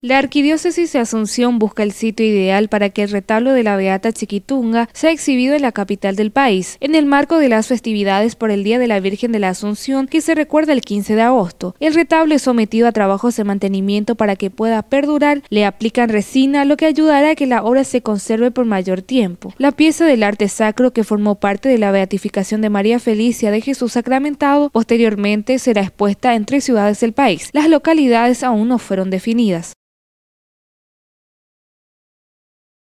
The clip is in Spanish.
La Arquidiócesis de Asunción busca el sitio ideal para que el retablo de la Beata Chiquitunga sea exhibido en la capital del país, en el marco de las festividades por el Día de la Virgen de la Asunción que se recuerda el 15 de agosto. El retablo es sometido a trabajos de mantenimiento para que pueda perdurar, le aplican resina, lo que ayudará a que la obra se conserve por mayor tiempo. La pieza del arte sacro que formó parte de la beatificación de María Felicia de Jesús Sacramentado posteriormente será expuesta en tres ciudades del país. Las localidades aún no fueron definidas.